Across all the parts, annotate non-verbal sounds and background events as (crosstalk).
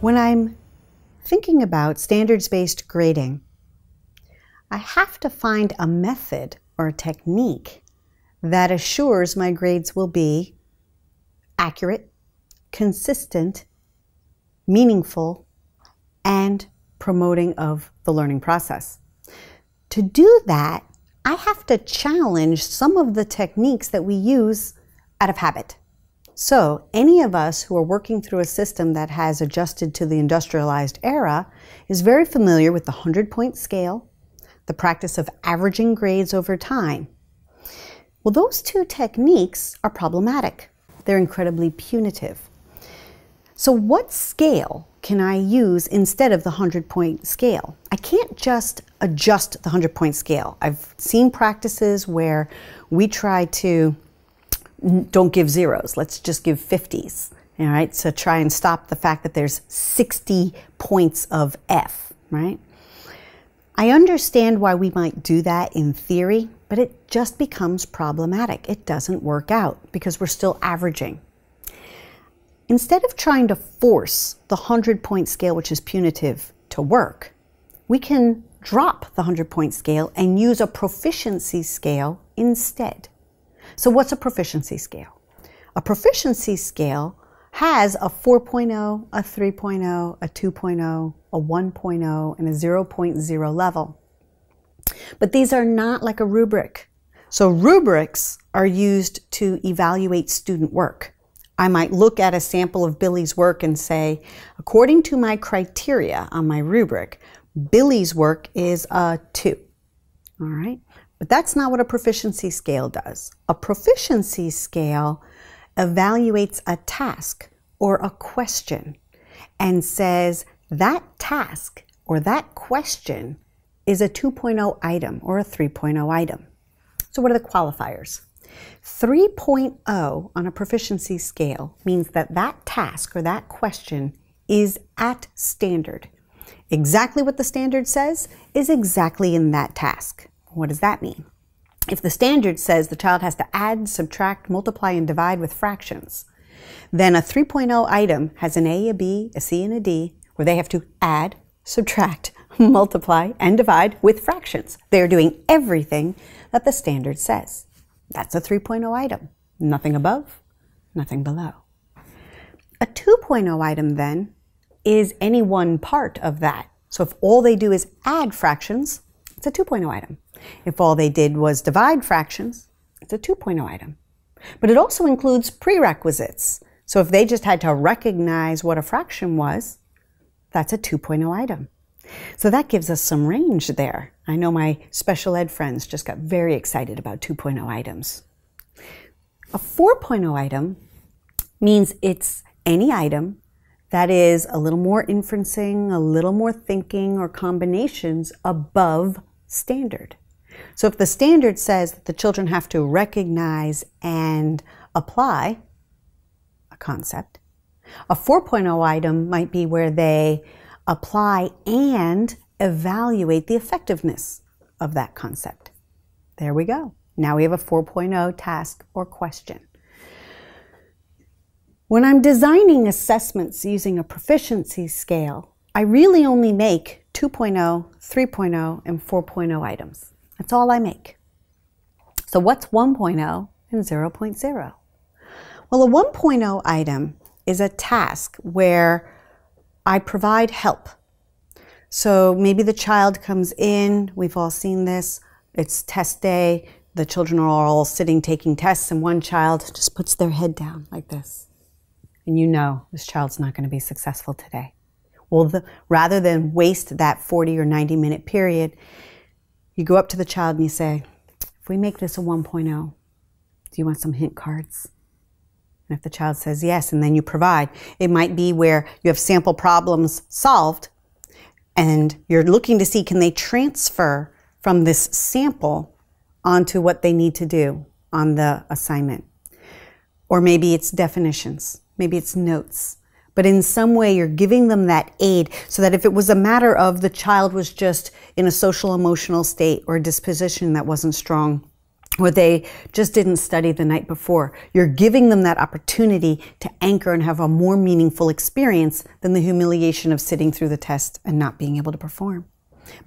When I'm thinking about standards based grading, I have to find a method or a technique that assures my grades will be accurate, consistent, meaningful, and promoting of the learning process. To do that, I have to challenge some of the techniques that we use out of habit. So, any of us who are working through a system that has adjusted to the industrialized era is very familiar with the 100 point scale, the practice of averaging grades over time. Well, those two techniques are problematic, they're incredibly punitive. So, what scale can I use instead of the 100 point scale? I can't just adjust the 100 point scale. I've seen practices where we try to don't give zeros. Let's just give 50s. All right. So try and stop the fact that there's 60 points of F, right? I understand why we might do that in theory, but it just becomes problematic. It doesn't work out because we're still averaging. Instead of trying to force the 100 point scale, which is punitive, to work, we can drop the 100 point scale and use a proficiency scale instead. So, what's a proficiency scale? A proficiency scale has a 4.0, a 3.0, a 2.0, a 1.0, and a 0.0 level. But these are not like a rubric. So, rubrics are used to evaluate student work. I might look at a sample of Billy's work and say, according to my criteria on my rubric, Billy's work is a two. All right. But that's not what a proficiency scale does. A proficiency scale evaluates a task or a question and says that task or that question is a 2.0 item or a 3.0 item. So, what are the qualifiers? 3.0 on a proficiency scale means that that task or that question is at standard. Exactly what the standard says is exactly in that task. What does that mean? If the standard says the child has to add, subtract, multiply, and divide with fractions, then a 3.0 item has an A, a B, a C, and a D, where they have to add, subtract, (laughs) multiply, and divide with fractions. They're doing everything that the standard says. That's a 3.0 item. Nothing above, nothing below. A 2.0 item, then, is any one part of that. So if all they do is add fractions, it's a 2.0 item. If all they did was divide fractions, it's a 2.0 item. But it also includes prerequisites. So if they just had to recognize what a fraction was, that's a 2.0 item. So that gives us some range there. I know my special ed friends just got very excited about 2.0 items. A 4.0 item means it's any item that is a little more inferencing, a little more thinking or combinations above standard. So if the standard says that the children have to recognize and apply a concept, a 4.0 item might be where they apply and evaluate the effectiveness of that concept. There we go. Now we have a 4.0 task or question. When I'm designing assessments using a proficiency scale, I really only make 2.0, 3.0, and 4.0 items. That's all I make. So what's 1.0 and 0.0? Well, a 1.0 item is a task where I provide help. So maybe the child comes in, we've all seen this, it's test day, the children are all sitting taking tests, and one child just puts their head down like this. And you know this child's not going to be successful today. Well, the, rather than waste that 40 or 90 minute period, you go up to the child and you say, If we make this a 1.0, do you want some hint cards? And if the child says yes, and then you provide, it might be where you have sample problems solved and you're looking to see can they transfer from this sample onto what they need to do on the assignment. Or maybe it's definitions, maybe it's notes, but in some way you're giving them that aid so that if it was a matter of the child was just in a social emotional state or a disposition that wasn't strong, or they just didn't study the night before. You're giving them that opportunity to anchor and have a more meaningful experience than the humiliation of sitting through the test and not being able to perform.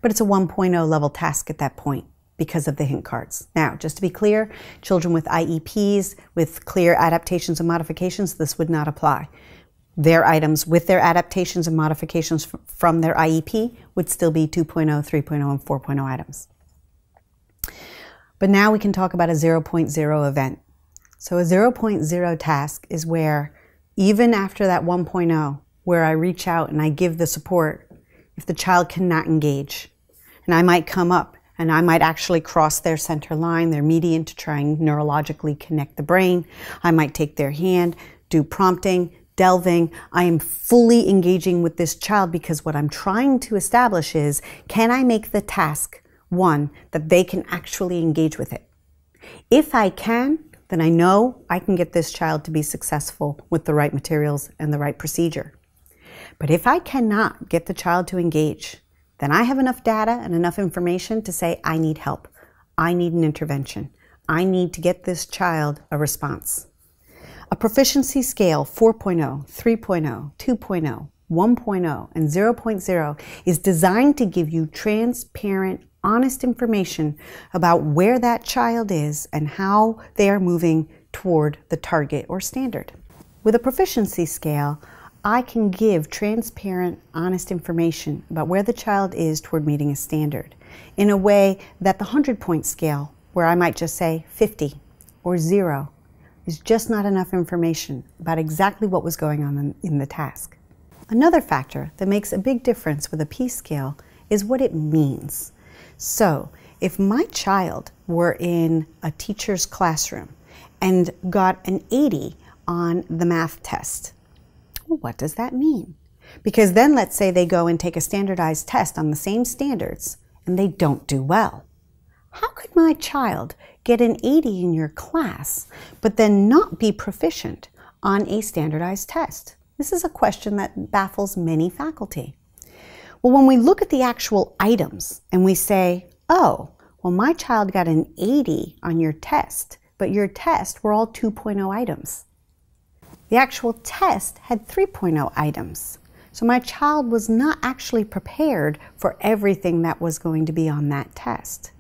But it's a 1.0 level task at that point because of the hint cards. Now, just to be clear, children with IEPs, with clear adaptations and modifications, this would not apply their items with their adaptations and modifications from their IEP would still be 2.0, 3.0, and 4.0 items. But now we can talk about a 0.0 event. So a 0.0 task is where even after that 1.0, where I reach out and I give the support, if the child cannot engage, and I might come up and I might actually cross their center line, their median to try and neurologically connect the brain. I might take their hand, do prompting, delving. I am fully engaging with this child because what I'm trying to establish is can I make the task one that they can actually engage with it? If I can, then I know I can get this child to be successful with the right materials and the right procedure. But if I cannot get the child to engage, then I have enough data and enough information to say, I need help. I need an intervention. I need to get this child a response. A proficiency scale 4.0, 3.0, 2.0, 1.0, and 0.0 is designed to give you transparent, honest information about where that child is and how they are moving toward the target or standard. With a proficiency scale, I can give transparent, honest information about where the child is toward meeting a standard in a way that the 100 point scale, where I might just say 50 or 0 there's just not enough information about exactly what was going on in the task. Another factor that makes a big difference with a P scale is what it means. So, if my child were in a teacher's classroom and got an 80 on the math test, what does that mean? Because then let's say they go and take a standardized test on the same standards and they don't do well. How could my child get an 80 in your class, but then not be proficient on a standardized test? This is a question that baffles many faculty. Well, when we look at the actual items and we say, oh, well, my child got an 80 on your test, but your test were all 2.0 items. The actual test had 3.0 items. So my child was not actually prepared for everything that was going to be on that test.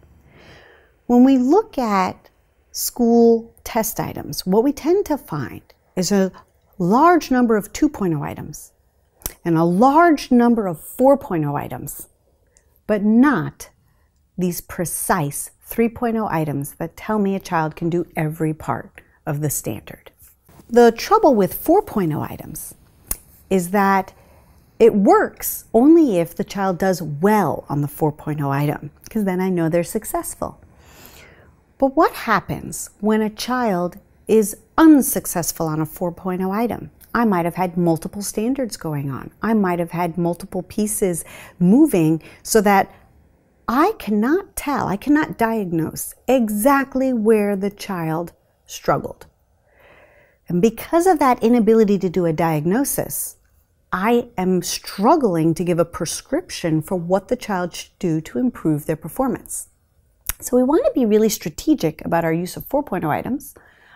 When we look at school test items, what we tend to find is a large number of 2.0 items and a large number of 4.0 items, but not these precise 3.0 items that tell me a child can do every part of the standard. The trouble with 4.0 items is that it works only if the child does well on the 4.0 item, because then I know they're successful. But what happens when a child is unsuccessful on a 4.0 item? I might have had multiple standards going on. I might have had multiple pieces moving so that I cannot tell, I cannot diagnose exactly where the child struggled. And because of that inability to do a diagnosis, I am struggling to give a prescription for what the child should do to improve their performance. So we want to be really strategic about our use of 4.0 items.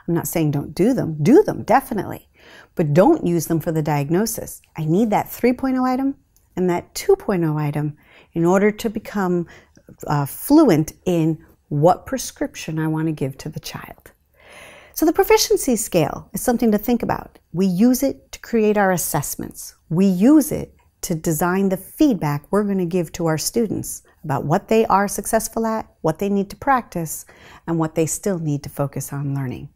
I'm not saying don't do them, do them definitely, but don't use them for the diagnosis. I need that 3.0 item and that 2.0 item in order to become uh, fluent in what prescription I want to give to the child. So the proficiency scale is something to think about. We use it to create our assessments. We use it to design the feedback we're going to give to our students about what they are successful at, what they need to practice, and what they still need to focus on learning.